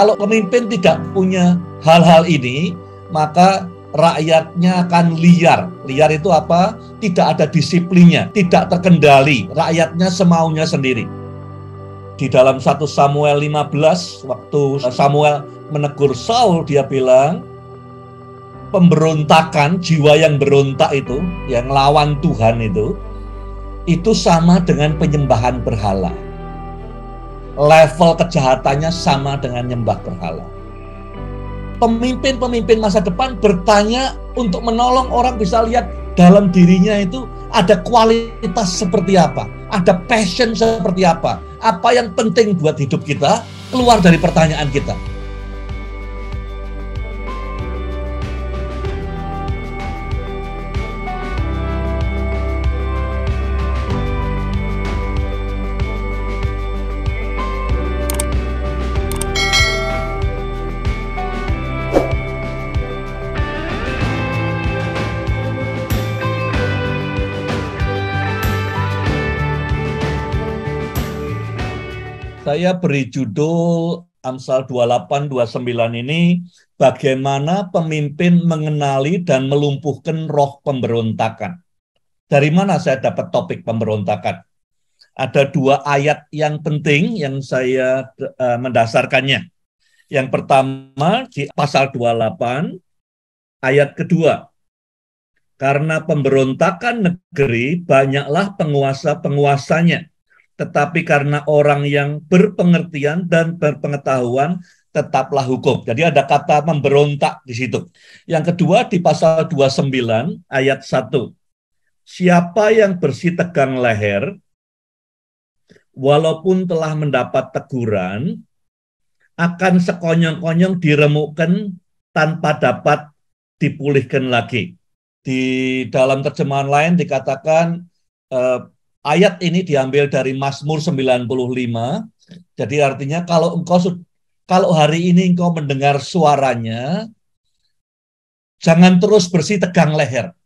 Kalau pemimpin tidak punya hal-hal ini, maka rakyatnya akan liar. Liar itu apa? Tidak ada disiplinnya, tidak terkendali. Rakyatnya semaunya sendiri. Di dalam satu Samuel 15, waktu Samuel menegur Saul, dia bilang, pemberontakan, jiwa yang berontak itu, yang lawan Tuhan itu, itu sama dengan penyembahan berhala level kejahatannya sama dengan nyembah berhala. Pemimpin-pemimpin masa depan bertanya untuk menolong orang bisa lihat dalam dirinya itu ada kualitas seperti apa, ada passion seperti apa, apa yang penting buat hidup kita keluar dari pertanyaan kita. Saya beri judul Amsal 28 ini bagaimana pemimpin mengenali dan melumpuhkan roh pemberontakan. Dari mana saya dapat topik pemberontakan? Ada dua ayat yang penting yang saya uh, mendasarkannya. Yang pertama di pasal 28 ayat kedua karena pemberontakan negeri banyaklah penguasa-penguasanya tetapi karena orang yang berpengertian dan berpengetahuan tetaplah hukum. Jadi ada kata memberontak di situ. Yang kedua di pasal 29 ayat 1. Siapa yang bersih tegang leher walaupun telah mendapat teguran akan sekonyong-konyong diremukkan tanpa dapat dipulihkan lagi. Di dalam terjemahan lain dikatakan eh, Ayat ini diambil dari Mazmur 95. Jadi artinya kalau engkau kalau hari ini engkau mendengar suaranya, jangan terus bersih tegang leher.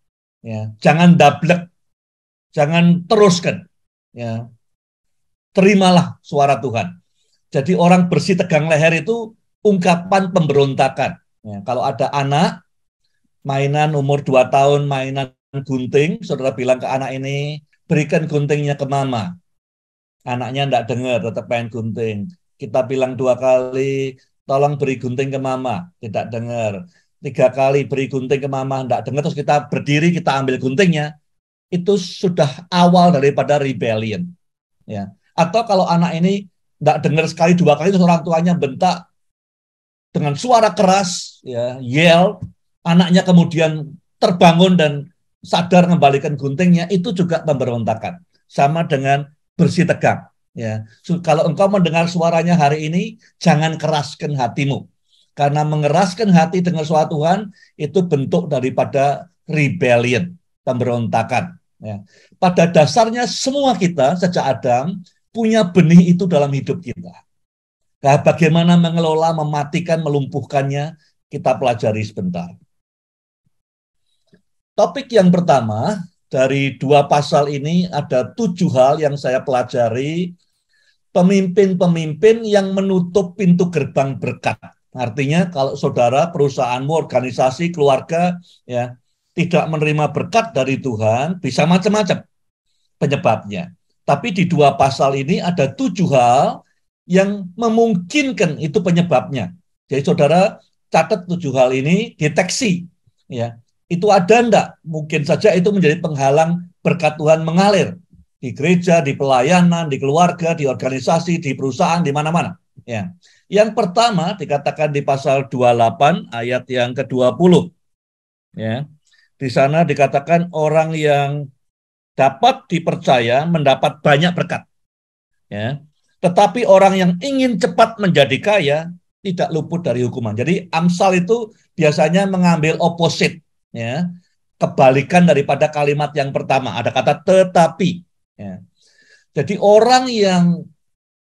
Ya, jangan dablek. Jangan teruskan. Ya. Terimalah suara Tuhan. Jadi orang bersih tegang leher itu ungkapan pemberontakan. Ya, kalau ada anak mainan umur 2 tahun mainan gunting, saudara bilang ke anak ini, berikan guntingnya ke mama. Anaknya tidak dengar, tetap pengen gunting. Kita bilang dua kali, tolong beri gunting ke mama, tidak dengar. Tiga kali beri gunting ke mama, tidak dengar, terus kita berdiri, kita ambil guntingnya. Itu sudah awal daripada rebellion. Ya. Atau kalau anak ini tidak dengar sekali, dua kali, terus orang tuanya bentak dengan suara keras, ya, yell, anaknya kemudian terbangun dan sadar mengembalikan guntingnya itu juga pemberontakan sama dengan bersih tegang ya so, kalau engkau mendengar suaranya hari ini jangan keraskan hatimu karena mengeraskan hati dengan suara Tuhan itu bentuk daripada rebellion pemberontakan ya pada dasarnya semua kita sejak Adam punya benih itu dalam hidup kita nah, bagaimana mengelola mematikan melumpuhkannya kita pelajari sebentar Topik yang pertama dari dua pasal ini ada tujuh hal yang saya pelajari. Pemimpin-pemimpin yang menutup pintu gerbang berkat. Artinya kalau saudara, perusahaanmu, organisasi, keluarga ya tidak menerima berkat dari Tuhan, bisa macam-macam penyebabnya. Tapi di dua pasal ini ada tujuh hal yang memungkinkan itu penyebabnya. Jadi saudara catat tujuh hal ini, deteksi ya itu ada enggak? Mungkin saja itu menjadi penghalang berkat Tuhan mengalir di gereja, di pelayanan, di keluarga, di organisasi, di perusahaan, di mana-mana. Ya. Yang pertama dikatakan di pasal 28 ayat yang ke-20. Ya. Di sana dikatakan orang yang dapat dipercaya mendapat banyak berkat. Ya. Tetapi orang yang ingin cepat menjadi kaya tidak luput dari hukuman. Jadi Amsal itu biasanya mengambil oposit ya kebalikan daripada kalimat yang pertama ada kata tetapi ya. jadi orang yang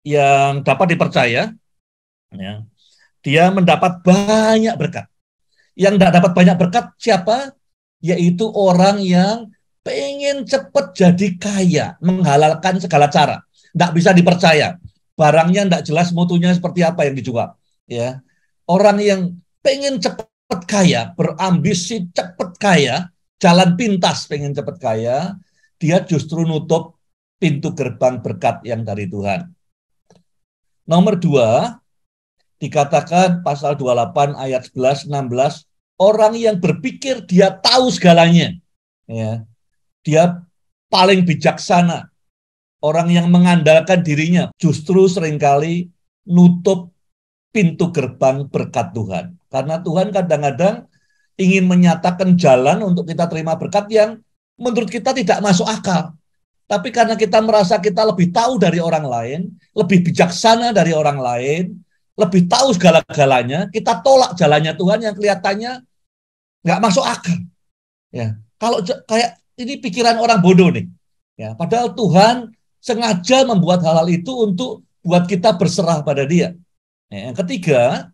yang dapat dipercaya ya dia mendapat banyak berkat yang tidak dapat banyak berkat siapa yaitu orang yang pengen cepat jadi kaya menghalalkan segala cara tidak bisa dipercaya barangnya tidak jelas mutunya seperti apa yang dijual ya orang yang pengen cepat cepat kaya, berambisi cepat kaya, jalan pintas pengen cepat kaya, dia justru nutup pintu gerbang berkat yang dari Tuhan. Nomor dua, dikatakan pasal 28 ayat 11, 16, orang yang berpikir dia tahu segalanya. Ya, dia paling bijaksana. Orang yang mengandalkan dirinya justru seringkali nutup pintu gerbang berkat Tuhan. Karena Tuhan kadang-kadang ingin menyatakan jalan untuk kita terima berkat yang menurut kita tidak masuk akal. Tapi karena kita merasa kita lebih tahu dari orang lain, lebih bijaksana dari orang lain, lebih tahu segala-galanya, kita tolak jalannya Tuhan yang kelihatannya nggak masuk akal. Ya, kalau kayak ini pikiran orang bodoh nih. Ya, padahal Tuhan sengaja membuat hal-hal itu untuk buat kita berserah pada Dia. Ya, yang ketiga,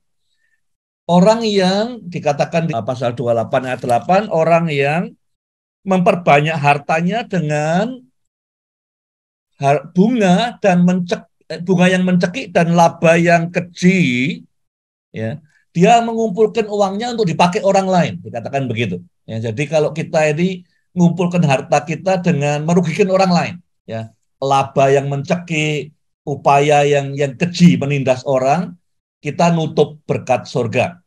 orang yang dikatakan di pasal 28 ayat 8 orang yang memperbanyak hartanya dengan bunga dan mencek eh, bunga yang mencekik dan laba yang keji ya dia mengumpulkan uangnya untuk dipakai orang lain dikatakan begitu ya jadi kalau kita ini mengumpulkan harta kita dengan merugikan orang lain ya laba yang mencekik upaya yang yang keji menindas orang kita nutup berkat sorga.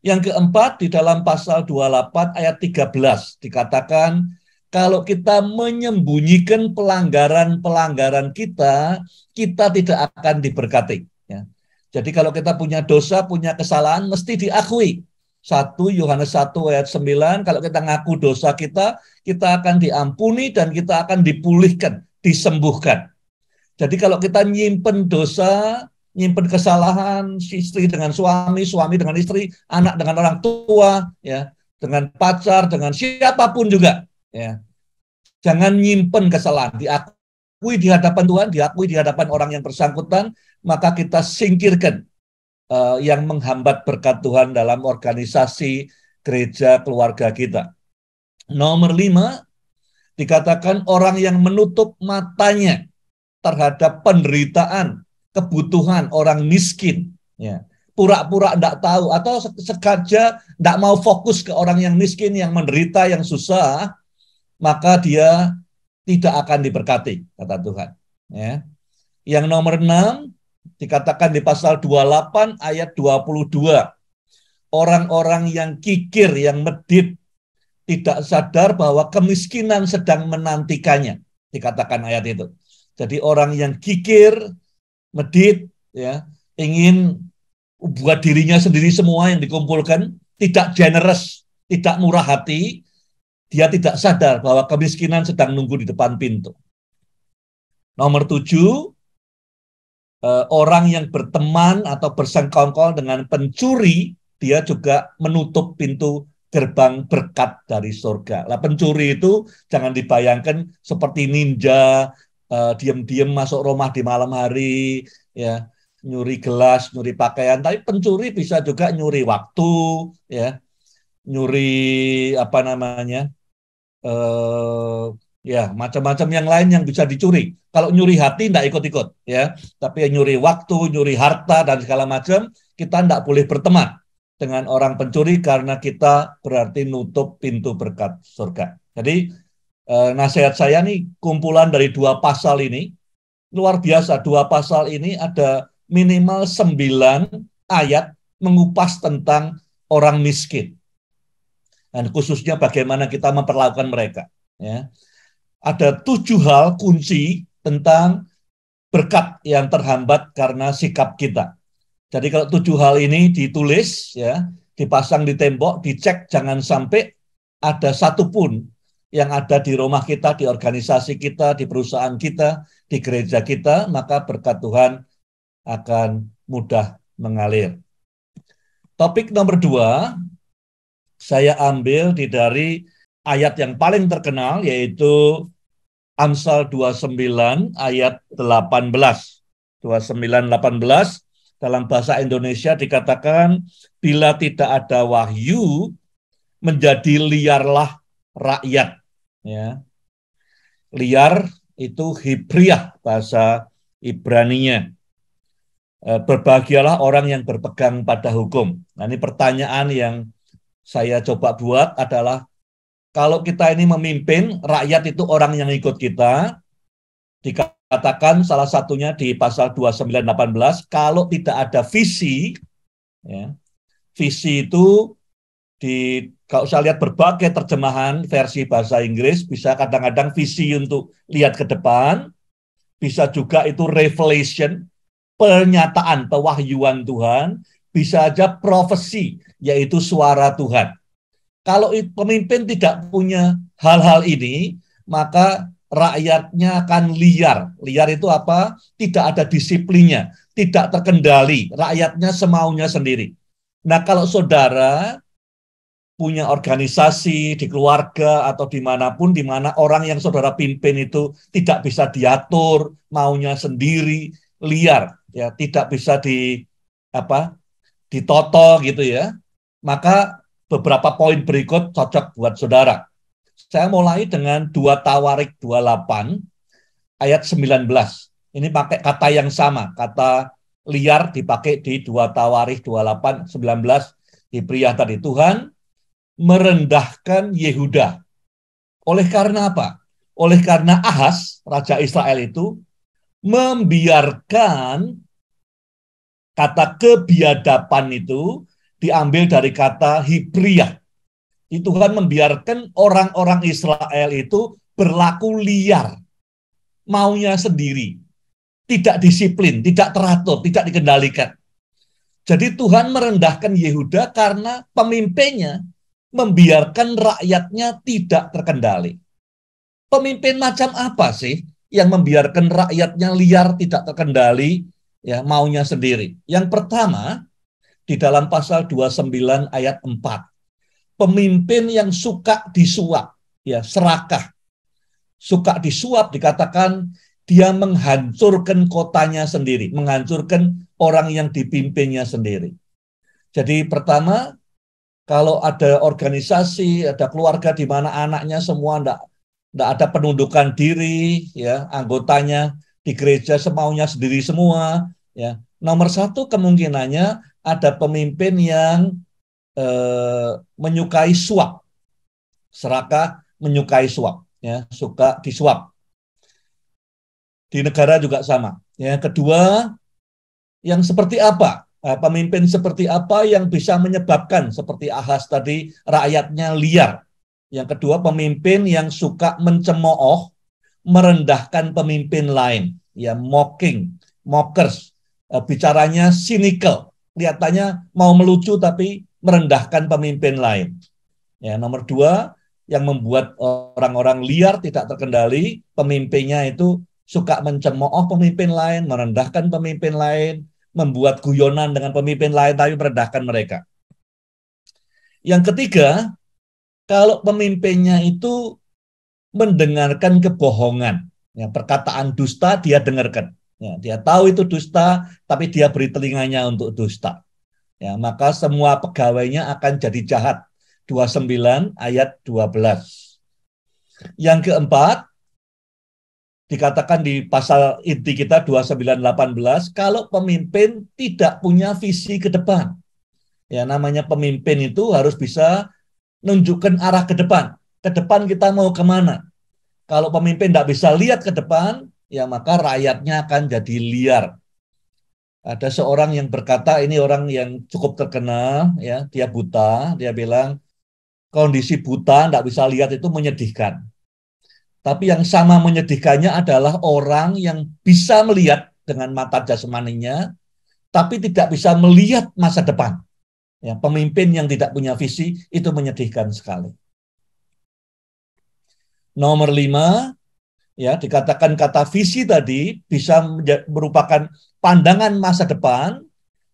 Yang keempat, di dalam pasal 28 ayat 13 dikatakan, kalau kita menyembunyikan pelanggaran-pelanggaran kita, kita tidak akan diberkati. Ya. Jadi kalau kita punya dosa, punya kesalahan, mesti diakui. 1 Yohanes 1 ayat 9, kalau kita ngaku dosa kita, kita akan diampuni dan kita akan dipulihkan, disembuhkan. Jadi kalau kita nyimpen dosa, nyimpen kesalahan istri dengan suami, suami dengan istri, anak dengan orang tua, ya, dengan pacar, dengan siapapun juga, ya. Jangan nyimpen kesalahan, diakui di hadapan Tuhan, diakui di hadapan orang yang bersangkutan, maka kita singkirkan uh, yang menghambat berkat Tuhan dalam organisasi gereja keluarga kita. Nomor lima, dikatakan orang yang menutup matanya terhadap penderitaan kebutuhan orang miskin ya pura-pura tidak tahu atau sekaja tidak mau fokus ke orang yang miskin yang menderita yang susah maka dia tidak akan diberkati kata Tuhan ya yang nomor enam dikatakan di pasal 28 ayat 22 orang-orang yang kikir yang medit tidak sadar bahwa kemiskinan sedang menantikannya dikatakan ayat itu jadi orang yang kikir medit, ya ingin buat dirinya sendiri semua yang dikumpulkan tidak generous tidak murah hati dia tidak sadar bahwa kemiskinan sedang nunggu di depan pintu nomor tujuh eh, orang yang berteman atau bersengkongkol dengan pencuri dia juga menutup pintu gerbang berkat dari surga. Nah, pencuri itu jangan dibayangkan seperti ninja uh, eh, diam-diam masuk rumah di malam hari, ya nyuri gelas, nyuri pakaian. Tapi pencuri bisa juga nyuri waktu, ya nyuri apa namanya, uh, ya macam-macam yang lain yang bisa dicuri. Kalau nyuri hati tidak ikut-ikut, ya. Tapi nyuri waktu, nyuri harta dan segala macam kita tidak boleh berteman dengan orang pencuri karena kita berarti nutup pintu berkat surga. Jadi Eh, nasihat saya nih kumpulan dari dua pasal ini luar biasa dua pasal ini ada minimal sembilan ayat mengupas tentang orang miskin dan khususnya bagaimana kita memperlakukan mereka ya ada tujuh hal kunci tentang berkat yang terhambat karena sikap kita jadi kalau tujuh hal ini ditulis ya dipasang di tembok dicek jangan sampai ada satupun yang ada di rumah kita, di organisasi kita, di perusahaan kita, di gereja kita, maka berkat Tuhan akan mudah mengalir. Topik nomor dua, saya ambil di dari ayat yang paling terkenal, yaitu Amsal 29 ayat 18. 29 18 dalam bahasa Indonesia dikatakan bila tidak ada wahyu menjadi liarlah rakyat ya liar itu hibriyah bahasa Ibraninya e, berbahagialah orang yang berpegang pada hukum. Nah, ini pertanyaan yang saya coba buat adalah kalau kita ini memimpin rakyat itu orang yang ikut kita dikatakan salah satunya di pasal 2918 kalau tidak ada visi ya, visi itu di kalau saya lihat berbagai terjemahan versi bahasa Inggris bisa kadang-kadang visi untuk lihat ke depan, bisa juga itu revelation, pernyataan, pewahyuan Tuhan, bisa aja profesi, yaitu suara Tuhan. Kalau pemimpin tidak punya hal-hal ini, maka rakyatnya akan liar. Liar itu apa? Tidak ada disiplinnya, tidak terkendali, rakyatnya semaunya sendiri. Nah, kalau saudara punya organisasi di keluarga atau dimanapun, di mana orang yang saudara pimpin itu tidak bisa diatur, maunya sendiri, liar, ya tidak bisa di apa ditoto gitu ya. Maka beberapa poin berikut cocok buat saudara. Saya mulai dengan dua Tawarik 28 ayat 19. Ini pakai kata yang sama, kata liar dipakai di dua Tawarik 28 19 di pria tadi Tuhan merendahkan Yehuda. Oleh karena apa? Oleh karena Ahas, Raja Israel itu, membiarkan kata kebiadaban itu diambil dari kata hibriah. Itu kan membiarkan orang-orang Israel itu berlaku liar, maunya sendiri, tidak disiplin, tidak teratur, tidak dikendalikan. Jadi Tuhan merendahkan Yehuda karena pemimpinnya membiarkan rakyatnya tidak terkendali. Pemimpin macam apa sih yang membiarkan rakyatnya liar tidak terkendali ya maunya sendiri? Yang pertama di dalam pasal 29 ayat 4. Pemimpin yang suka disuap ya serakah. Suka disuap dikatakan dia menghancurkan kotanya sendiri, menghancurkan orang yang dipimpinnya sendiri. Jadi pertama kalau ada organisasi, ada keluarga di mana anaknya semua enggak enggak ada penundukan diri, ya anggotanya di gereja semaunya sendiri semua, ya. Nomor satu kemungkinannya ada pemimpin yang eh, menyukai suap, serakah menyukai suap, ya suka disuap. Di negara juga sama. Ya kedua, yang seperti apa Eh, pemimpin seperti apa yang bisa menyebabkan seperti Ahas tadi rakyatnya liar. Yang kedua pemimpin yang suka mencemooh, merendahkan pemimpin lain, ya mocking, mockers, eh, bicaranya cynical, kelihatannya mau melucu tapi merendahkan pemimpin lain. Ya, nomor dua yang membuat orang-orang liar tidak terkendali, pemimpinnya itu suka mencemooh pemimpin lain, merendahkan pemimpin lain, membuat guyonan dengan pemimpin lain tapi meredahkan mereka. Yang ketiga, kalau pemimpinnya itu mendengarkan kebohongan, ya, perkataan dusta dia dengarkan. Ya, dia tahu itu dusta, tapi dia beri telinganya untuk dusta. Ya, maka semua pegawainya akan jadi jahat. 29 ayat 12. Yang keempat, dikatakan di pasal inti kita 2918 kalau pemimpin tidak punya visi ke depan. Ya namanya pemimpin itu harus bisa nunjukkan arah ke depan. Ke depan kita mau kemana? Kalau pemimpin tidak bisa lihat ke depan, ya maka rakyatnya akan jadi liar. Ada seorang yang berkata, ini orang yang cukup terkenal, ya dia buta, dia bilang kondisi buta tidak bisa lihat itu menyedihkan tapi yang sama menyedihkannya adalah orang yang bisa melihat dengan mata jasmaninya, tapi tidak bisa melihat masa depan. Ya, pemimpin yang tidak punya visi itu menyedihkan sekali. Nomor lima, ya dikatakan kata visi tadi bisa merupakan pandangan masa depan,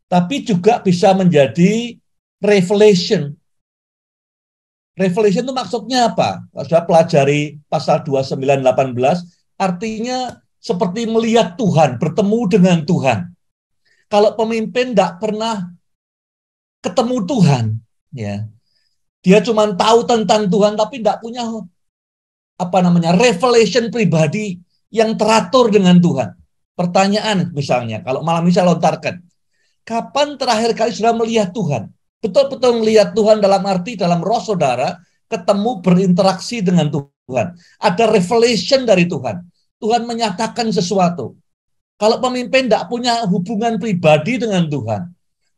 tapi juga bisa menjadi revelation Revelation itu maksudnya apa? Kalau pelajari pasal 29 18 artinya seperti melihat Tuhan, bertemu dengan Tuhan. Kalau pemimpin tidak pernah ketemu Tuhan, ya. Dia cuma tahu tentang Tuhan tapi tidak punya apa namanya? revelation pribadi yang teratur dengan Tuhan. Pertanyaan misalnya, kalau malam ini saya lontarkan. Kapan terakhir kali sudah melihat Tuhan? betul-betul melihat Tuhan dalam arti dalam roh saudara, ketemu berinteraksi dengan Tuhan. Ada revelation dari Tuhan. Tuhan menyatakan sesuatu. Kalau pemimpin tidak punya hubungan pribadi dengan Tuhan,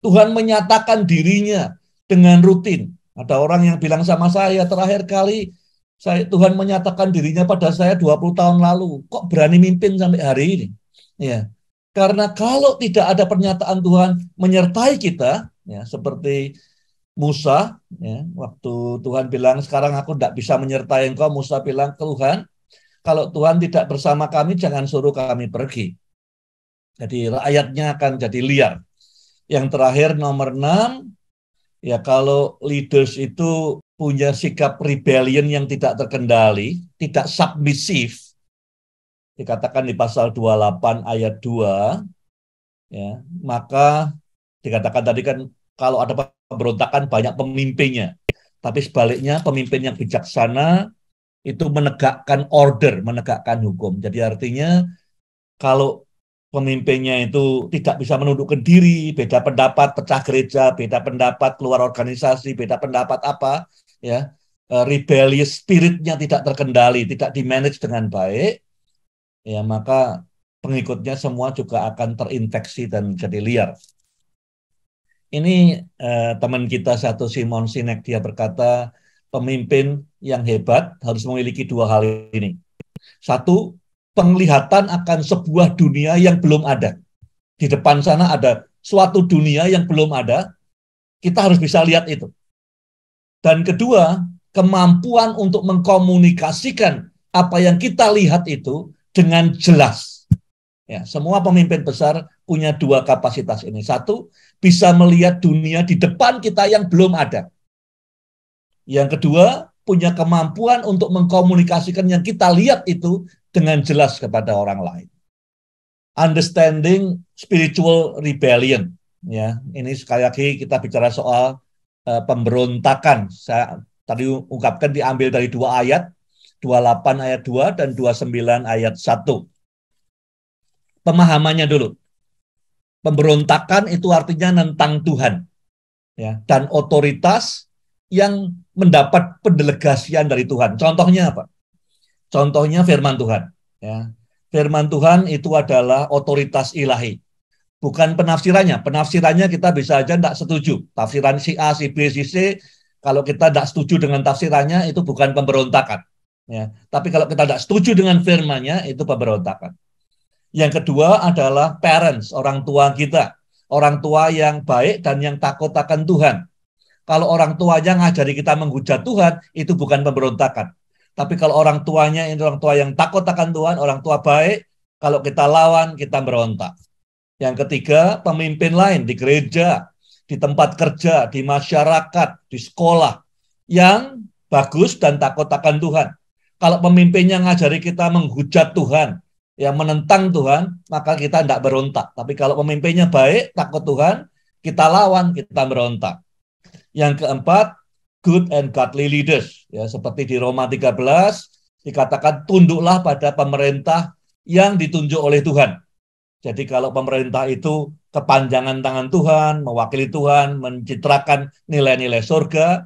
Tuhan menyatakan dirinya dengan rutin. Ada orang yang bilang sama saya terakhir kali saya Tuhan menyatakan dirinya pada saya 20 tahun lalu. Kok berani mimpin sampai hari ini? Ya. Karena kalau tidak ada pernyataan Tuhan menyertai kita, ya seperti Musa ya waktu Tuhan bilang sekarang aku tidak bisa menyertai engkau Musa bilang Tuhan kalau Tuhan tidak bersama kami jangan suruh kami pergi jadi rakyatnya akan jadi liar yang terakhir nomor 6 ya kalau leaders itu punya sikap rebellion yang tidak terkendali tidak submisif dikatakan di pasal 28 ayat 2 ya maka Dikatakan tadi kan kalau ada pemberontakan banyak pemimpinnya. Tapi sebaliknya pemimpin yang bijaksana itu menegakkan order, menegakkan hukum. Jadi artinya kalau pemimpinnya itu tidak bisa menundukkan diri, beda pendapat, pecah gereja, beda pendapat, keluar organisasi, beda pendapat apa, ya e, rebellious spiritnya tidak terkendali, tidak dimanage dengan baik, ya maka pengikutnya semua juga akan terinfeksi dan jadi liar. Ini eh, teman kita satu Simon Sinek dia berkata pemimpin yang hebat harus memiliki dua hal ini. Satu, penglihatan akan sebuah dunia yang belum ada. Di depan sana ada suatu dunia yang belum ada, kita harus bisa lihat itu. Dan kedua, kemampuan untuk mengkomunikasikan apa yang kita lihat itu dengan jelas. Ya, semua pemimpin besar punya dua kapasitas ini. Satu, bisa melihat dunia di depan kita yang belum ada. Yang kedua, punya kemampuan untuk mengkomunikasikan yang kita lihat itu dengan jelas kepada orang lain. Understanding spiritual rebellion. Ya, ini sekali lagi kita bicara soal uh, pemberontakan. Saya tadi ungkapkan diambil dari dua ayat, 28 ayat 2 dan 29 ayat 1. Pemahamannya dulu. Pemberontakan itu artinya nentang Tuhan. Ya, dan otoritas yang mendapat pendelegasian dari Tuhan. Contohnya apa? Contohnya firman Tuhan, ya. Firman Tuhan itu adalah otoritas ilahi. Bukan penafsirannya. Penafsirannya kita bisa aja tidak setuju. Tafsiran si A, si B, si C, kalau kita tidak setuju dengan tafsirannya itu bukan pemberontakan. Ya. Tapi kalau kita tidak setuju dengan firmannya itu pemberontakan. Yang kedua adalah parents, orang tua kita. Orang tua yang baik dan yang takut akan Tuhan. Kalau orang tua yang ngajari kita menghujat Tuhan, itu bukan pemberontakan. Tapi kalau orang tuanya orang tua yang takut akan Tuhan, orang tua baik, kalau kita lawan, kita berontak. Yang ketiga, pemimpin lain di gereja, di tempat kerja, di masyarakat, di sekolah yang bagus dan takut akan Tuhan. Kalau pemimpinnya ngajari kita menghujat Tuhan, yang menentang Tuhan, maka kita tidak berontak. Tapi kalau pemimpinnya baik, takut Tuhan, kita lawan, kita berontak. Yang keempat, good and godly leaders. Ya, seperti di Roma 13, dikatakan tunduklah pada pemerintah yang ditunjuk oleh Tuhan. Jadi kalau pemerintah itu kepanjangan tangan Tuhan, mewakili Tuhan, mencitrakan nilai-nilai surga,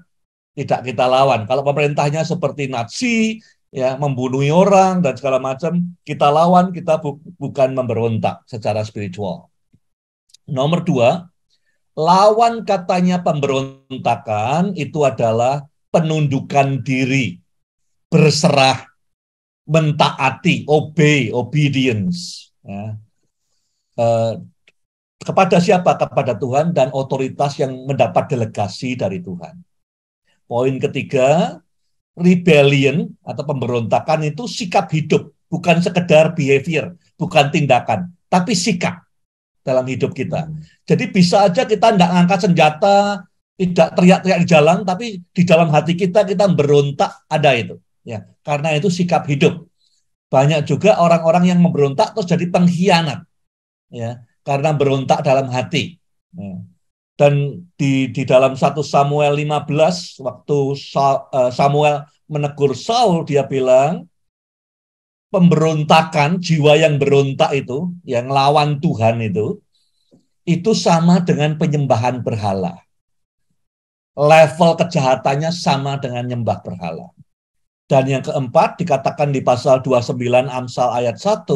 tidak kita lawan. Kalau pemerintahnya seperti Nazi, ya membunuh orang dan segala macam kita lawan kita bu bukan memberontak secara spiritual nomor dua lawan katanya pemberontakan itu adalah penundukan diri berserah mentaati obey obedience ya. Uh, kepada siapa? Kepada Tuhan dan otoritas yang mendapat delegasi dari Tuhan. Poin ketiga, rebellion atau pemberontakan itu sikap hidup, bukan sekedar behavior, bukan tindakan, tapi sikap dalam hidup kita. Hmm. Jadi bisa aja kita tidak angkat senjata, tidak teriak-teriak di jalan, tapi di dalam hati kita kita berontak ada itu. Ya, karena itu sikap hidup. Banyak juga orang-orang yang memberontak terus jadi pengkhianat. Ya, karena berontak dalam hati. Ya dan di di dalam 1 Samuel 15 waktu eh, Samuel menegur Saul dia bilang pemberontakan jiwa yang berontak itu yang lawan Tuhan itu itu sama dengan penyembahan berhala. Level kejahatannya sama dengan nyembah berhala. Dan yang keempat dikatakan di pasal 29 Amsal ayat 1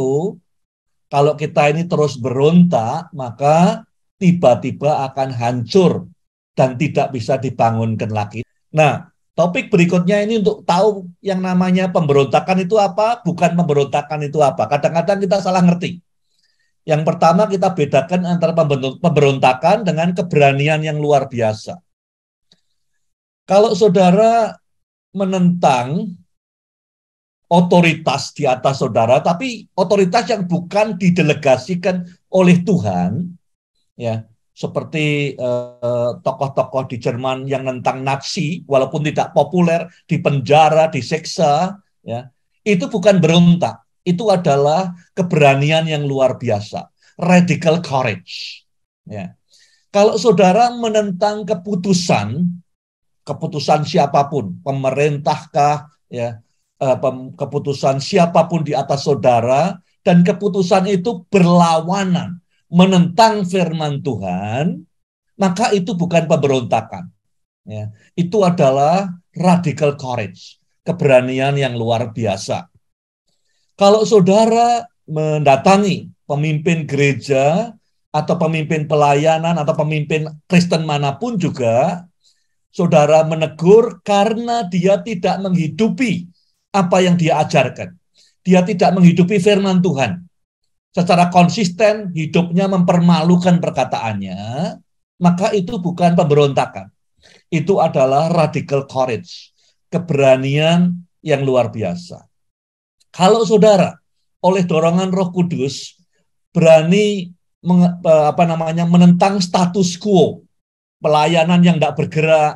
kalau kita ini terus berontak maka tiba-tiba akan hancur dan tidak bisa dibangunkan lagi. Nah, topik berikutnya ini untuk tahu yang namanya pemberontakan itu apa, bukan pemberontakan itu apa. Kadang-kadang kita salah ngerti. Yang pertama kita bedakan antara pemberontakan dengan keberanian yang luar biasa. Kalau saudara menentang otoritas di atas saudara, tapi otoritas yang bukan didelegasikan oleh Tuhan, ya seperti eh, tokoh-tokoh uh, di Jerman yang nentang Nazi walaupun tidak populer di penjara, disiksa ya itu bukan berontak itu adalah keberanian yang luar biasa radical courage ya kalau saudara menentang keputusan keputusan siapapun pemerintahkah ya eh, keputusan siapapun di atas saudara dan keputusan itu berlawanan menentang firman Tuhan, maka itu bukan pemberontakan. Ya, itu adalah radical courage, keberanian yang luar biasa. Kalau saudara mendatangi pemimpin gereja atau pemimpin pelayanan atau pemimpin Kristen manapun juga, saudara menegur karena dia tidak menghidupi apa yang dia ajarkan. Dia tidak menghidupi firman Tuhan secara konsisten hidupnya mempermalukan perkataannya, maka itu bukan pemberontakan. Itu adalah radical courage, keberanian yang luar biasa. Kalau saudara oleh dorongan Roh Kudus berani eh, apa namanya menentang status quo, pelayanan yang tidak bergerak,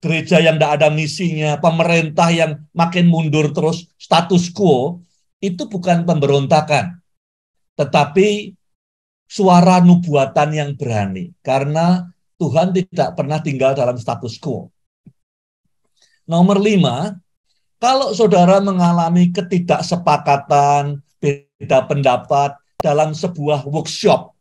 gereja yang tidak ada misinya, pemerintah yang makin mundur terus status quo, itu bukan pemberontakan, tetapi suara nubuatan yang berani karena Tuhan tidak pernah tinggal dalam status quo. Nomor lima, kalau saudara mengalami ketidaksepakatan, beda pendapat dalam sebuah workshop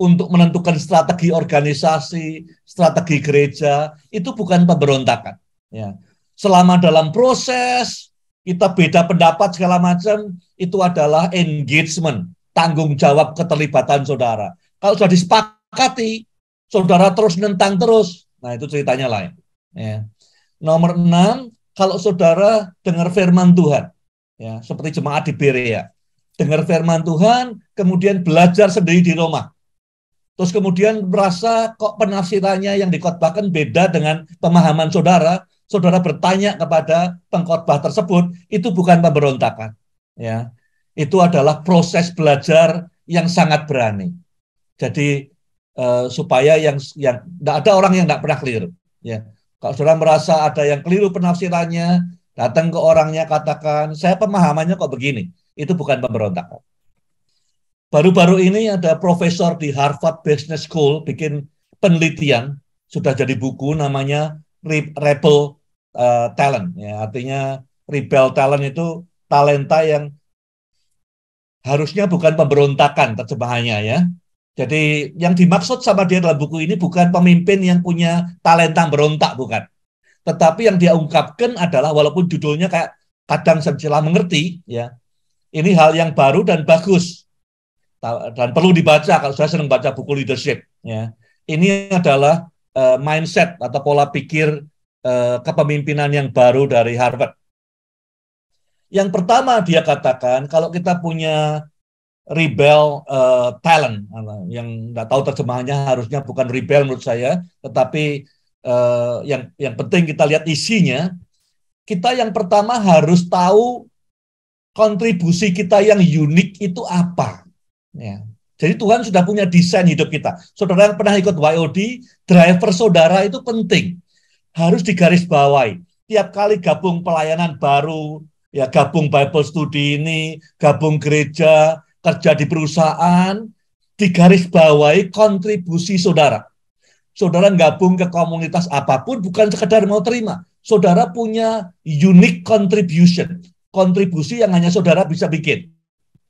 untuk menentukan strategi organisasi, strategi gereja, itu bukan pemberontakan. Ya. Selama dalam proses, kita beda pendapat segala macam, itu adalah engagement tanggung jawab keterlibatan saudara. Kalau sudah disepakati, saudara terus nentang terus. Nah, itu ceritanya lain. Ya. Nomor enam, kalau saudara dengar firman Tuhan, ya seperti jemaat di Berea, dengar firman Tuhan, kemudian belajar sendiri di rumah. Terus kemudian merasa kok penafsirannya yang dikotbahkan beda dengan pemahaman saudara, saudara bertanya kepada pengkhotbah tersebut, itu bukan pemberontakan. Ya, itu adalah proses belajar yang sangat berani. Jadi uh, supaya yang yang tidak ada orang yang tidak pernah keliru. Ya. Kalau saudara merasa ada yang keliru penafsirannya, datang ke orangnya katakan, saya pemahamannya kok begini. Itu bukan pemberontakan. Baru-baru ini ada profesor di Harvard Business School bikin penelitian sudah jadi buku namanya Rebel uh, Talent. Ya, artinya Rebel Talent itu talenta yang Harusnya bukan pemberontakan terjemahannya ya. Jadi yang dimaksud sama dia dalam buku ini bukan pemimpin yang punya talenta berontak bukan. Tetapi yang dia ungkapkan adalah walaupun judulnya kayak kadang salah mengerti ya. Ini hal yang baru dan bagus dan perlu dibaca kalau saya senang baca buku leadership ya. Ini adalah uh, mindset atau pola pikir uh, kepemimpinan yang baru dari Harvard yang pertama dia katakan kalau kita punya rebel uh, talent yang nggak tahu terjemahannya harusnya bukan rebel menurut saya, tetapi uh, yang yang penting kita lihat isinya. Kita yang pertama harus tahu kontribusi kita yang unik itu apa. Ya. Jadi Tuhan sudah punya desain hidup kita. Saudara yang pernah ikut YOD, driver saudara itu penting. Harus digarisbawahi Tiap kali gabung pelayanan baru, ya gabung Bible Study ini, gabung gereja, kerja di perusahaan, digaris bawahi kontribusi saudara. Saudara gabung ke komunitas apapun bukan sekedar mau terima. Saudara punya unique contribution, kontribusi yang hanya saudara bisa bikin.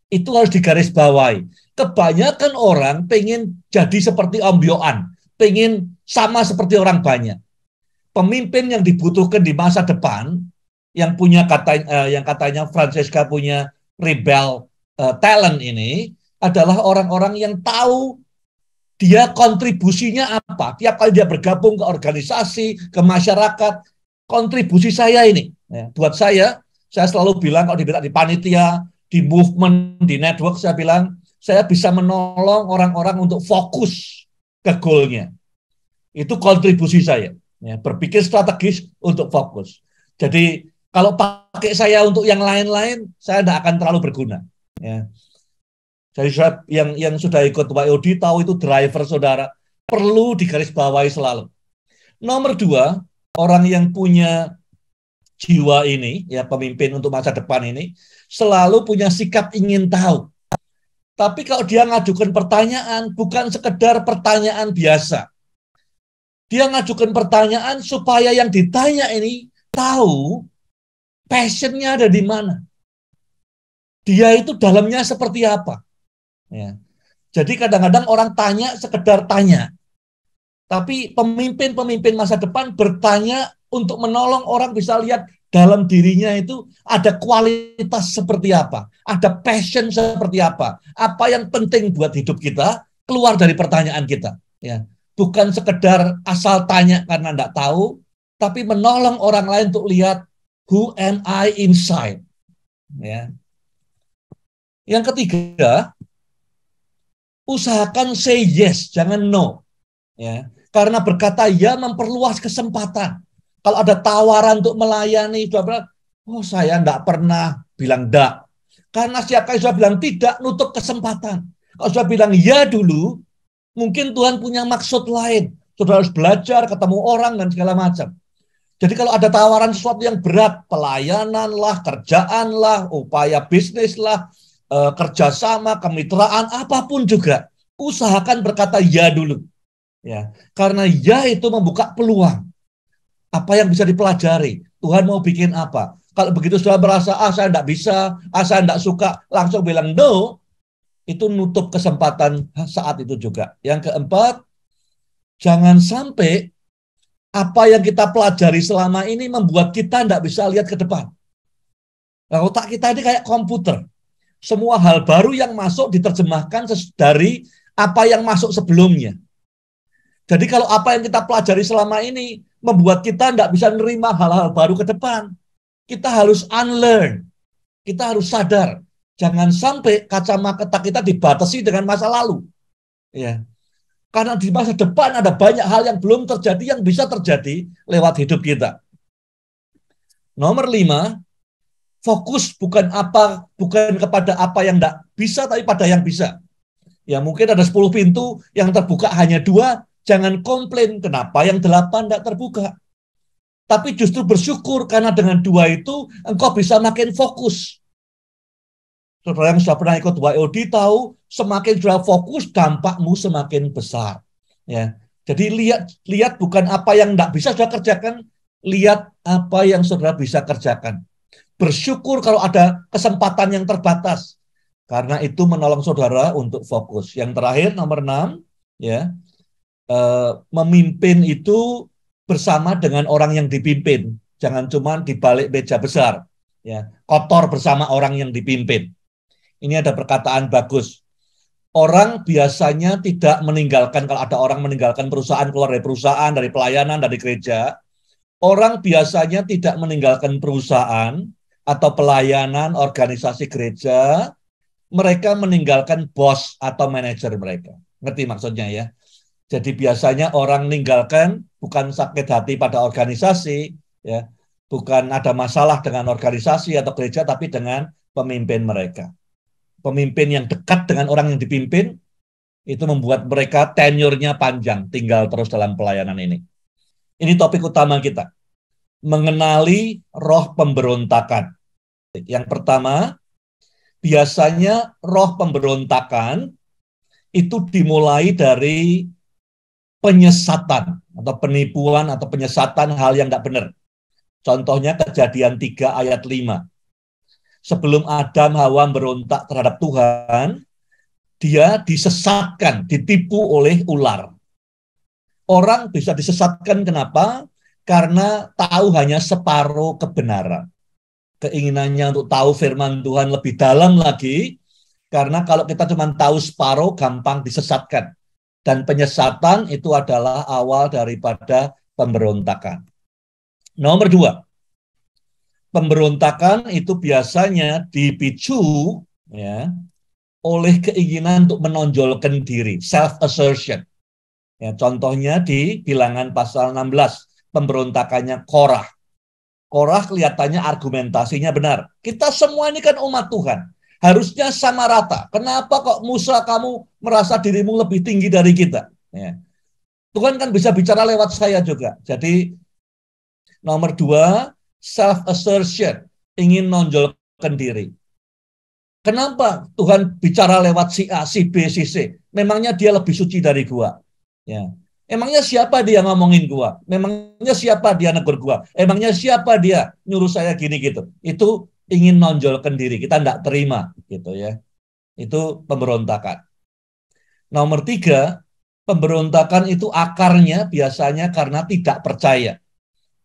Itu harus digarisbawahi. Kebanyakan orang pengen jadi seperti Om Bioan, pengen sama seperti orang banyak. Pemimpin yang dibutuhkan di masa depan yang punya kata uh, yang katanya Francesca punya rebel uh, talent ini adalah orang-orang yang tahu dia kontribusinya apa tiap kali dia bergabung ke organisasi ke masyarakat kontribusi saya ini ya, buat saya saya selalu bilang kalau diminta di panitia di movement di network saya bilang saya bisa menolong orang-orang untuk fokus ke goalnya itu kontribusi saya ya, berpikir strategis untuk fokus jadi kalau pakai saya untuk yang lain-lain, saya tidak akan terlalu berguna. Ya. Jadi yang yang sudah ikut YOD tahu itu driver saudara perlu digarisbawahi selalu. Nomor dua, orang yang punya jiwa ini, ya pemimpin untuk masa depan ini, selalu punya sikap ingin tahu. Tapi kalau dia ngajukan pertanyaan, bukan sekedar pertanyaan biasa. Dia ngajukan pertanyaan supaya yang ditanya ini tahu passionnya ada di mana. Dia itu dalamnya seperti apa. Ya. Jadi kadang-kadang orang tanya sekedar tanya. Tapi pemimpin-pemimpin masa depan bertanya untuk menolong orang bisa lihat dalam dirinya itu ada kualitas seperti apa, ada passion seperti apa, apa yang penting buat hidup kita keluar dari pertanyaan kita, ya bukan sekedar asal tanya karena tidak tahu, tapi menolong orang lain untuk lihat who am I inside? Ya. Yang ketiga, usahakan say yes, jangan no. Ya. Karena berkata ya memperluas kesempatan. Kalau ada tawaran untuk melayani, sudah berat? oh saya tidak pernah bilang tidak. Karena setiap kali sudah bilang tidak, nutup kesempatan. Kalau sudah bilang ya dulu, mungkin Tuhan punya maksud lain. Sudah harus belajar, ketemu orang, dan segala macam. Jadi kalau ada tawaran sesuatu yang berat, pelayanan lah, kerjaan lah, upaya bisnis lah, eh, kerjasama, kemitraan, apapun juga, usahakan berkata ya dulu. Ya, karena ya itu membuka peluang. Apa yang bisa dipelajari? Tuhan mau bikin apa? Kalau begitu sudah berasa, ah saya tidak bisa, ah saya tidak suka, langsung bilang no, itu nutup kesempatan saat itu juga. Yang keempat, jangan sampai apa yang kita pelajari selama ini membuat kita tidak bisa lihat ke depan. Nah, otak kita ini kayak komputer. Semua hal baru yang masuk diterjemahkan dari apa yang masuk sebelumnya. Jadi kalau apa yang kita pelajari selama ini membuat kita tidak bisa menerima hal-hal baru ke depan. Kita harus unlearn. Kita harus sadar. Jangan sampai kacamata kita dibatasi dengan masa lalu. Ya. Karena di masa depan ada banyak hal yang belum terjadi yang bisa terjadi lewat hidup kita. Nomor lima, fokus bukan apa bukan kepada apa yang tidak bisa tapi pada yang bisa. Ya mungkin ada sepuluh pintu yang terbuka hanya dua, jangan komplain kenapa yang delapan tidak terbuka. Tapi justru bersyukur karena dengan dua itu engkau bisa makin fokus Saudara yang sudah pernah ikut YOD tahu, semakin sudah fokus, dampakmu semakin besar. Ya. Jadi lihat lihat bukan apa yang tidak bisa sudah kerjakan, lihat apa yang saudara bisa kerjakan. Bersyukur kalau ada kesempatan yang terbatas. Karena itu menolong saudara untuk fokus. Yang terakhir nomor enam ya. E, memimpin itu bersama dengan orang yang dipimpin. Jangan cuma di balik meja besar ya, kotor bersama orang yang dipimpin. Ini ada perkataan bagus. Orang biasanya tidak meninggalkan kalau ada orang meninggalkan perusahaan keluar dari perusahaan, dari pelayanan, dari gereja, orang biasanya tidak meninggalkan perusahaan atau pelayanan organisasi gereja, mereka meninggalkan bos atau manajer mereka. Ngerti maksudnya ya? Jadi biasanya orang meninggalkan bukan sakit hati pada organisasi, ya, bukan ada masalah dengan organisasi atau gereja, tapi dengan pemimpin mereka pemimpin yang dekat dengan orang yang dipimpin itu membuat mereka tenurnya panjang, tinggal terus dalam pelayanan ini. Ini topik utama kita. Mengenali roh pemberontakan. Yang pertama, biasanya roh pemberontakan itu dimulai dari penyesatan atau penipuan atau penyesatan hal yang tidak benar. Contohnya kejadian 3 ayat 5 sebelum Adam Hawa berontak terhadap Tuhan, dia disesatkan, ditipu oleh ular. Orang bisa disesatkan kenapa? Karena tahu hanya separuh kebenaran. Keinginannya untuk tahu firman Tuhan lebih dalam lagi, karena kalau kita cuma tahu separuh gampang disesatkan. Dan penyesatan itu adalah awal daripada pemberontakan. Nomor dua, pemberontakan itu biasanya dipicu ya oleh keinginan untuk menonjolkan diri, self assertion. Ya, contohnya di bilangan pasal 16 pemberontakannya Korah. Korah kelihatannya argumentasinya benar. Kita semua ini kan umat Tuhan. Harusnya sama rata. Kenapa kok Musa kamu merasa dirimu lebih tinggi dari kita? Ya. Tuhan kan bisa bicara lewat saya juga. Jadi nomor dua, self assertion, ingin nonjolkan diri. Kenapa Tuhan bicara lewat si A, si B, si C? Memangnya dia lebih suci dari gua. Ya. Emangnya siapa dia ngomongin gua? Memangnya siapa dia negur gua? Emangnya siapa dia nyuruh saya gini gitu? Itu ingin nonjolkan diri. Kita tidak terima gitu ya. Itu pemberontakan. Nomor tiga, pemberontakan itu akarnya biasanya karena tidak percaya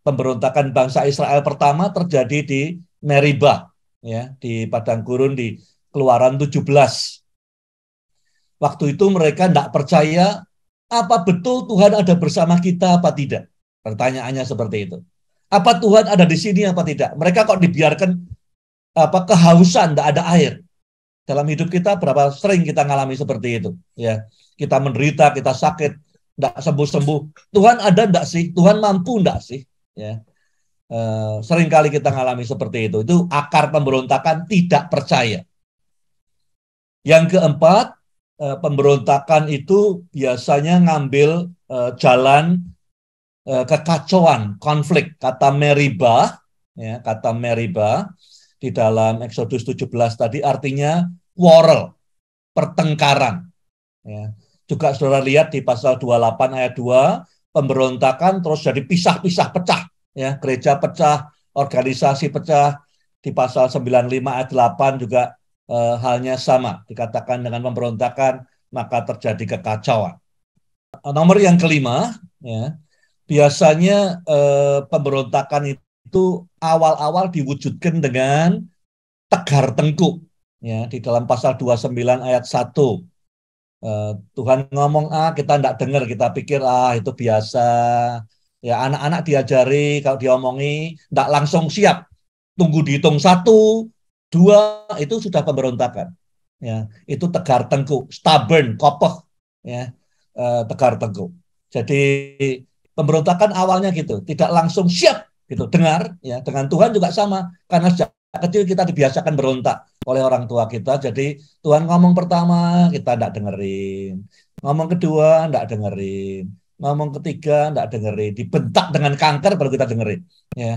pemberontakan bangsa Israel pertama terjadi di Meribah ya di padang gurun di Keluaran 17. Waktu itu mereka tidak percaya apa betul Tuhan ada bersama kita apa tidak. Pertanyaannya seperti itu. Apa Tuhan ada di sini apa tidak? Mereka kok dibiarkan apa kehausan tidak ada air. Dalam hidup kita berapa sering kita ngalami seperti itu ya. Kita menderita, kita sakit, tidak sembuh-sembuh. Tuhan ada tidak sih? Tuhan mampu tidak sih? ya eh, seringkali kita mengalami seperti itu itu akar pemberontakan tidak percaya yang keempat e, pemberontakan itu biasanya ngambil e, jalan e, kekacauan konflik kata meriba ya kata meriba di dalam Exodus 17 tadi artinya quarrel pertengkaran ya juga saudara lihat di pasal 28 ayat 2 pemberontakan terus jadi pisah-pisah pecah ya gereja pecah organisasi pecah di pasal 95 ayat 8 juga e, halnya sama dikatakan dengan pemberontakan maka terjadi kekacauan nomor yang kelima ya biasanya e, pemberontakan itu awal-awal diwujudkan dengan tegar tengkuk ya di dalam pasal 29 ayat 1 Eh, Tuhan ngomong ah kita tidak dengar, kita pikir ah itu biasa. Ya anak-anak diajari kalau diomongi tidak langsung siap. Tunggu dihitung satu, dua itu sudah pemberontakan. Ya itu tegar tengku, stubborn, kopeh Ya eh, tegar tengku. Jadi pemberontakan awalnya gitu, tidak langsung siap gitu dengar ya dengan Tuhan juga sama karena sejak kecil kita dibiasakan berontak oleh orang tua kita. Jadi Tuhan ngomong pertama kita tidak dengerin, ngomong kedua tidak dengerin, ngomong ketiga tidak dengerin, dibentak dengan kanker baru kita dengerin. Ya,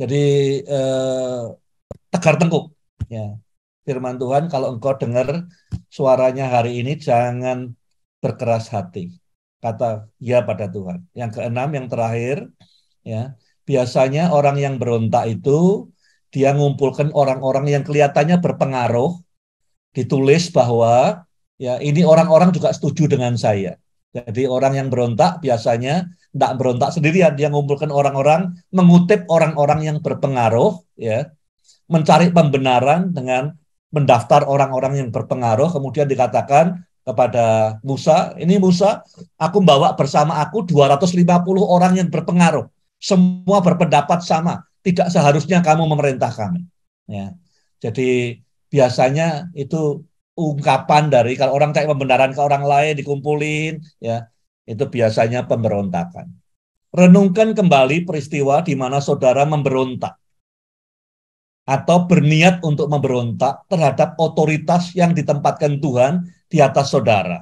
jadi eh, tegar tengkuk. Ya, Firman Tuhan kalau engkau dengar suaranya hari ini jangan berkeras hati. Kata ya pada Tuhan. Yang keenam, yang terakhir, ya biasanya orang yang berontak itu dia ngumpulkan orang-orang yang kelihatannya berpengaruh, ditulis bahwa ya ini orang-orang juga setuju dengan saya. Jadi orang yang berontak biasanya tidak berontak sendirian, dia ngumpulkan orang-orang, mengutip orang-orang yang berpengaruh, ya, mencari pembenaran dengan mendaftar orang-orang yang berpengaruh, kemudian dikatakan kepada Musa, ini Musa, aku bawa bersama aku 250 orang yang berpengaruh, semua berpendapat sama, tidak seharusnya kamu memerintah kami. Ya. Jadi biasanya itu ungkapan dari kalau orang cari pembenaran ke orang lain dikumpulin, ya itu biasanya pemberontakan. Renungkan kembali peristiwa di mana saudara memberontak atau berniat untuk memberontak terhadap otoritas yang ditempatkan Tuhan di atas saudara.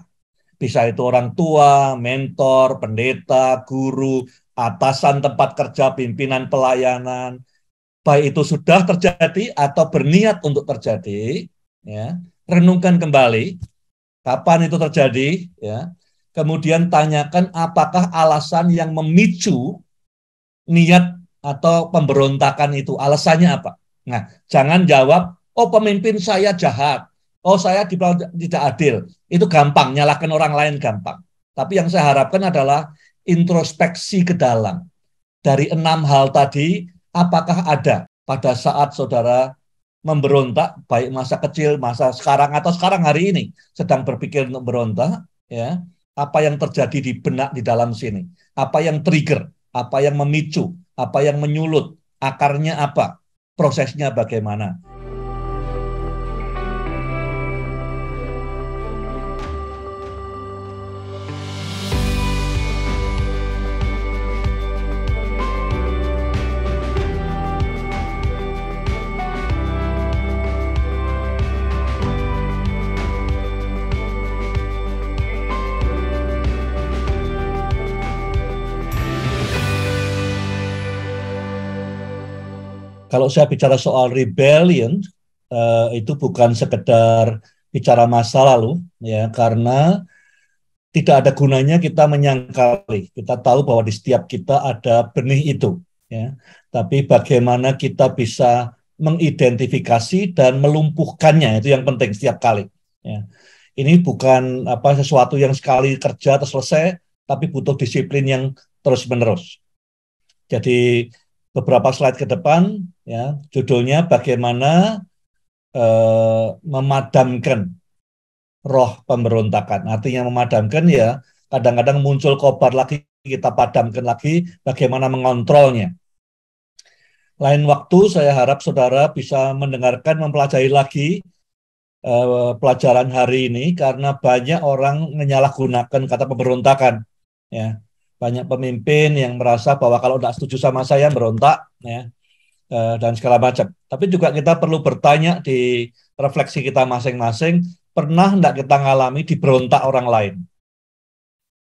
Bisa itu orang tua, mentor, pendeta, guru, atasan tempat kerja, pimpinan pelayanan, baik itu sudah terjadi atau berniat untuk terjadi, ya, renungkan kembali kapan itu terjadi, ya. Kemudian tanyakan apakah alasan yang memicu niat atau pemberontakan itu alasannya apa. Nah, jangan jawab oh pemimpin saya jahat, oh saya tidak adil. Itu gampang, nyalakan orang lain gampang. Tapi yang saya harapkan adalah introspeksi ke dalam. Dari enam hal tadi, apakah ada pada saat saudara memberontak, baik masa kecil, masa sekarang, atau sekarang hari ini sedang berpikir untuk berontak, ya apa yang terjadi di benak di dalam sini, apa yang trigger, apa yang memicu, apa yang menyulut, akarnya apa, prosesnya bagaimana. Kalau saya bicara soal rebellion, uh, itu bukan sekedar bicara masa lalu, ya, karena tidak ada gunanya kita menyangkali. Kita tahu bahwa di setiap kita ada benih itu, ya. Tapi bagaimana kita bisa mengidentifikasi dan melumpuhkannya itu yang penting setiap kali. Ya. Ini bukan apa sesuatu yang sekali kerja atau selesai, tapi butuh disiplin yang terus menerus. Jadi beberapa slide ke depan ya judulnya bagaimana eh, memadamkan roh pemberontakan artinya memadamkan ya kadang-kadang muncul kobar lagi kita padamkan lagi bagaimana mengontrolnya lain waktu saya harap saudara bisa mendengarkan mempelajari lagi eh, pelajaran hari ini karena banyak orang menyalahgunakan kata pemberontakan ya banyak pemimpin yang merasa bahwa kalau tidak setuju sama saya berontak ya Eh, dan segala macam. Tapi juga kita perlu bertanya di refleksi kita masing-masing, pernah enggak kita ngalami diberontak orang lain?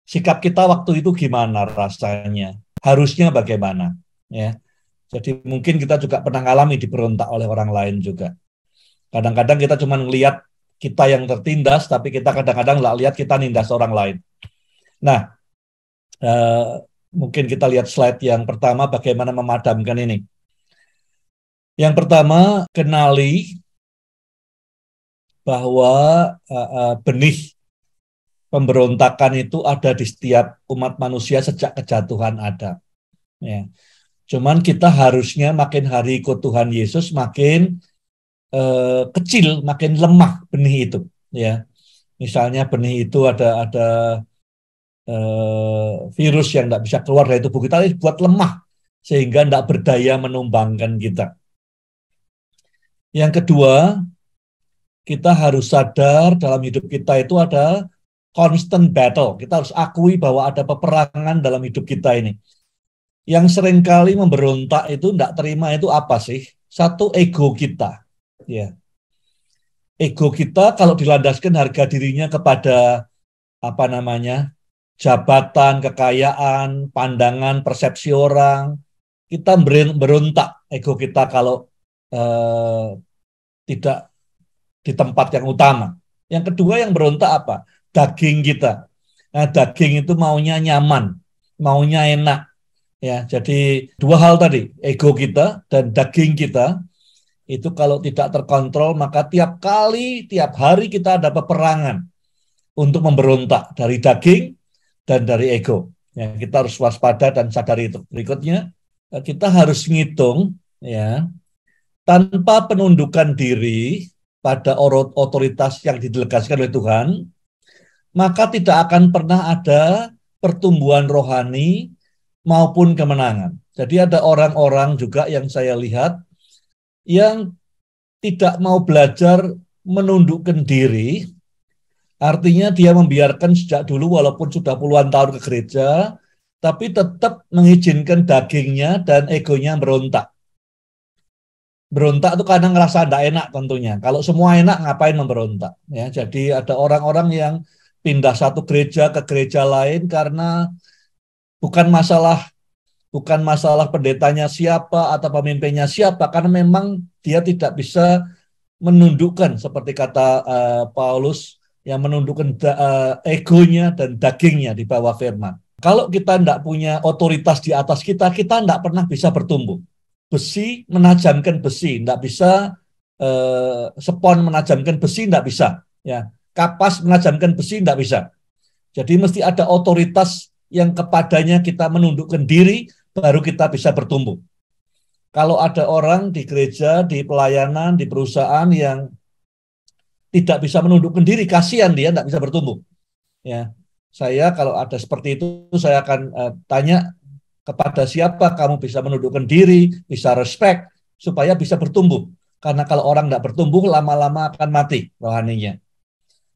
Sikap kita waktu itu gimana rasanya? Harusnya bagaimana? Ya. Jadi mungkin kita juga pernah ngalami diberontak oleh orang lain juga. Kadang-kadang kita cuma ngelihat kita yang tertindas, tapi kita kadang-kadang nggak lihat kita nindas orang lain. Nah, eh, mungkin kita lihat slide yang pertama bagaimana memadamkan ini yang pertama, kenali bahwa uh, uh, benih pemberontakan itu ada di setiap umat manusia sejak kejatuhan Adam. Ya. Cuman kita harusnya makin hari ikut Tuhan Yesus makin uh, kecil, makin lemah benih itu. Ya, misalnya benih itu ada ada uh, virus yang tidak bisa keluar dari tubuh kita, buat lemah sehingga tidak berdaya menumbangkan kita yang kedua, kita harus sadar dalam hidup kita itu ada constant battle. Kita harus akui bahwa ada peperangan dalam hidup kita ini. Yang seringkali memberontak itu tidak terima itu apa sih? Satu ego kita. Ya. Ego kita kalau dilandaskan harga dirinya kepada apa namanya? jabatan, kekayaan, pandangan, persepsi orang, kita berontak ego kita kalau Eh, tidak di tempat yang utama. Yang kedua yang berontak apa? Daging kita. Nah, daging itu maunya nyaman, maunya enak. Ya, jadi dua hal tadi, ego kita dan daging kita itu kalau tidak terkontrol maka tiap kali, tiap hari kita ada peperangan untuk memberontak dari daging dan dari ego. Ya, kita harus waspada dan sadar itu. Berikutnya kita harus ngitung ya tanpa penundukan diri pada otoritas yang didelegasikan oleh Tuhan, maka tidak akan pernah ada pertumbuhan rohani maupun kemenangan. Jadi ada orang-orang juga yang saya lihat yang tidak mau belajar menundukkan diri, artinya dia membiarkan sejak dulu walaupun sudah puluhan tahun ke gereja, tapi tetap mengizinkan dagingnya dan egonya merontak berontak tuh kadang ngerasa tidak enak tentunya. Kalau semua enak ngapain memberontak? Ya, jadi ada orang-orang yang pindah satu gereja ke gereja lain karena bukan masalah bukan masalah pendetanya siapa atau pemimpinnya siapa karena memang dia tidak bisa menundukkan seperti kata uh, Paulus yang menundukkan da, uh, eh, egonya dan dagingnya di bawah firman. Kalau kita tidak punya otoritas di atas kita, kita tidak pernah bisa bertumbuh besi menajamkan besi, tidak bisa eh, spon menajamkan besi, tidak bisa. Ya, kapas menajamkan besi, tidak bisa. Jadi mesti ada otoritas yang kepadanya kita menundukkan diri, baru kita bisa bertumbuh. Kalau ada orang di gereja, di pelayanan, di perusahaan yang tidak bisa menundukkan diri, kasihan dia tidak bisa bertumbuh. Ya, saya kalau ada seperti itu, saya akan eh, tanya kepada siapa kamu bisa menundukkan diri, bisa respect, supaya bisa bertumbuh. Karena kalau orang tidak bertumbuh, lama-lama akan mati rohaninya.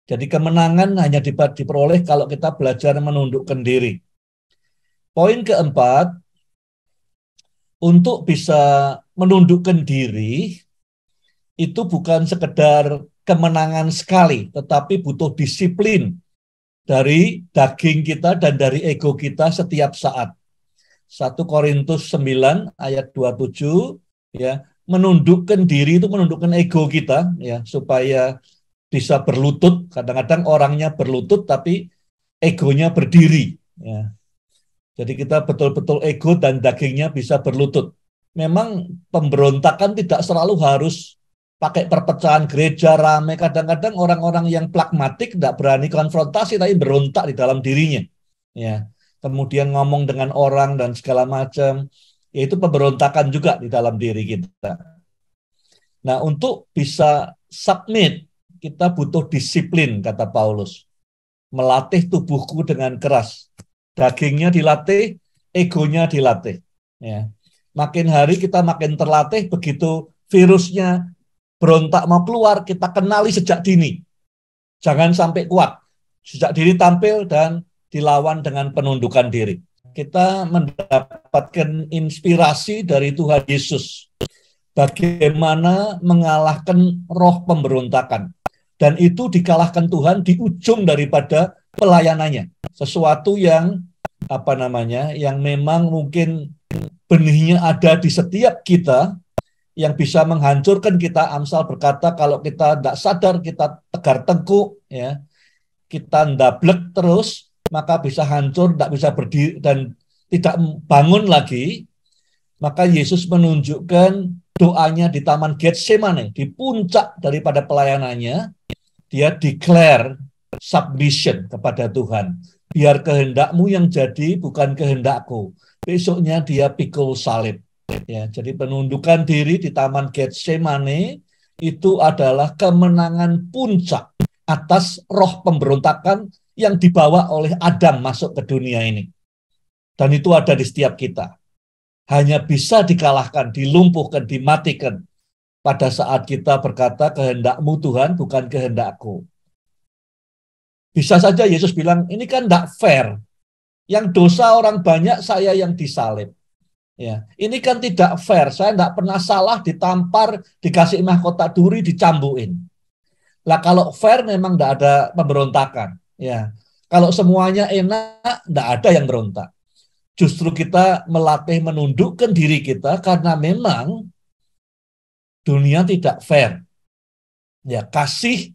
Jadi kemenangan hanya diperoleh kalau kita belajar menundukkan diri. Poin keempat, untuk bisa menundukkan diri, itu bukan sekedar kemenangan sekali, tetapi butuh disiplin dari daging kita dan dari ego kita setiap saat. 1 Korintus 9 ayat 27 ya menundukkan diri itu menundukkan ego kita ya supaya bisa berlutut kadang-kadang orangnya berlutut tapi egonya berdiri ya jadi kita betul-betul ego dan dagingnya bisa berlutut memang pemberontakan tidak selalu harus pakai perpecahan gereja rame kadang-kadang orang-orang yang pragmatik tidak berani konfrontasi tapi berontak di dalam dirinya ya kemudian ngomong dengan orang dan segala macam, yaitu pemberontakan juga di dalam diri kita. Nah, untuk bisa submit, kita butuh disiplin, kata Paulus. Melatih tubuhku dengan keras. Dagingnya dilatih, egonya dilatih. Ya. Makin hari kita makin terlatih, begitu virusnya berontak mau keluar, kita kenali sejak dini. Jangan sampai kuat. Sejak dini tampil dan dilawan dengan penundukan diri. Kita mendapatkan inspirasi dari Tuhan Yesus bagaimana mengalahkan roh pemberontakan. Dan itu dikalahkan Tuhan di ujung daripada pelayanannya. Sesuatu yang apa namanya yang memang mungkin benihnya ada di setiap kita yang bisa menghancurkan kita Amsal berkata kalau kita tidak sadar kita tegar tengkuk ya kita ndablek terus maka bisa hancur, tidak bisa berdiri dan tidak bangun lagi, maka Yesus menunjukkan doanya di Taman Getsemane, di puncak daripada pelayanannya, dia declare submission kepada Tuhan. Biar kehendakmu yang jadi, bukan kehendakku. Besoknya dia pikul salib. Ya, jadi penundukan diri di Taman Getsemane itu adalah kemenangan puncak atas roh pemberontakan yang dibawa oleh Adam masuk ke dunia ini. Dan itu ada di setiap kita. Hanya bisa dikalahkan, dilumpuhkan, dimatikan pada saat kita berkata kehendakmu Tuhan bukan kehendakku. Bisa saja Yesus bilang, ini kan tidak fair. Yang dosa orang banyak saya yang disalib. Ya, ini kan tidak fair. Saya tidak pernah salah ditampar, dikasih mahkota duri, dicambuin. Lah kalau fair memang tidak ada pemberontakan. Ya, kalau semuanya enak, tidak ada yang berontak. Justru kita melatih menundukkan diri kita karena memang dunia tidak fair. Ya, kasih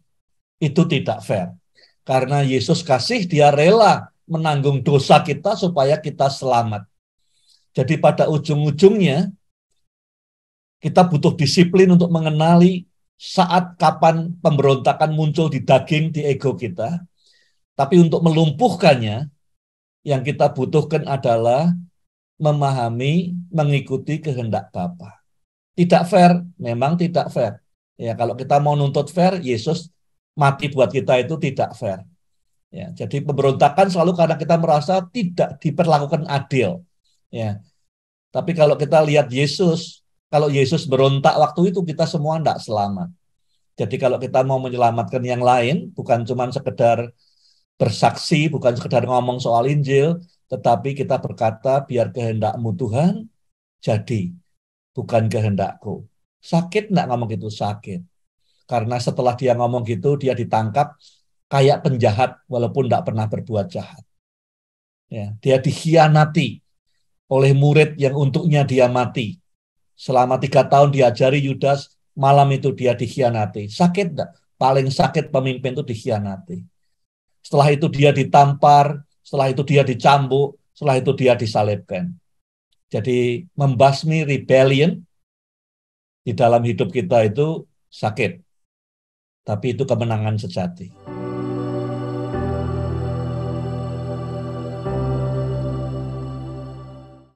itu tidak fair. Karena Yesus kasih, dia rela menanggung dosa kita supaya kita selamat. Jadi pada ujung-ujungnya, kita butuh disiplin untuk mengenali saat kapan pemberontakan muncul di daging, di ego kita, tapi untuk melumpuhkannya, yang kita butuhkan adalah memahami, mengikuti kehendak Bapa. Tidak fair, memang tidak fair. Ya, kalau kita mau nuntut fair, Yesus mati buat kita itu tidak fair. Ya, jadi pemberontakan selalu karena kita merasa tidak diperlakukan adil. Ya. Tapi kalau kita lihat Yesus, kalau Yesus berontak waktu itu kita semua tidak selamat. Jadi kalau kita mau menyelamatkan yang lain, bukan cuma sekedar bersaksi bukan sekedar ngomong soal Injil, tetapi kita berkata biar kehendakmu Tuhan jadi, bukan kehendakku. Sakit enggak ngomong gitu? Sakit. Karena setelah dia ngomong gitu, dia ditangkap kayak penjahat walaupun enggak pernah berbuat jahat. Ya, dia dikhianati oleh murid yang untuknya dia mati. Selama tiga tahun diajari Yudas, malam itu dia dikhianati. Sakit enggak? Paling sakit pemimpin itu dikhianati setelah itu dia ditampar, setelah itu dia dicambuk, setelah itu dia disalibkan. Jadi membasmi rebellion di dalam hidup kita itu sakit. Tapi itu kemenangan sejati.